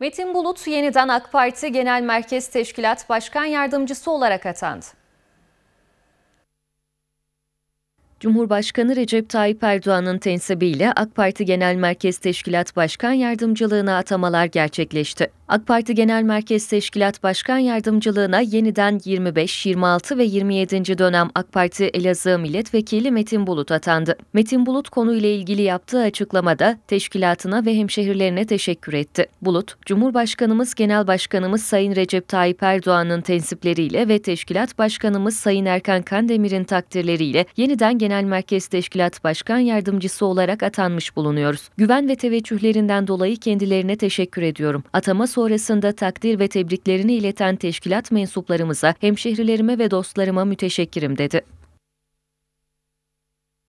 Metin Bulut yeniden AK Parti Genel Merkez Teşkilat Başkan Yardımcısı olarak atandı. Cumhurbaşkanı Recep Tayyip Erdoğan'ın tensibiyle AK Parti Genel Merkez Teşkilat Başkan Yardımcılığına atamalar gerçekleşti. AK Parti Genel Merkez Teşkilat Başkan Yardımcılığına yeniden 25, 26 ve 27. dönem AK Parti Elazığ Milletvekili Metin Bulut atandı. Metin Bulut konuyla ilgili yaptığı açıklamada teşkilatına ve hemşehrilerine teşekkür etti. Bulut, Cumhurbaşkanımız Genel Başkanımız Sayın Recep Tayyip Erdoğan'ın tensipleriyle ve Teşkilat Başkanımız Sayın Erkan Kandemir'in takdirleriyle yeniden Genel Merkez Teşkilat Başkan Yardımcısı olarak atanmış bulunuyoruz. Güven ve teveccühlerinden dolayı kendilerine teşekkür ediyorum. Atama sonrasında takdir ve tebriklerini ileten teşkilat mensuplarımıza, hemşehrilerime ve dostlarıma müteşekkirim dedi.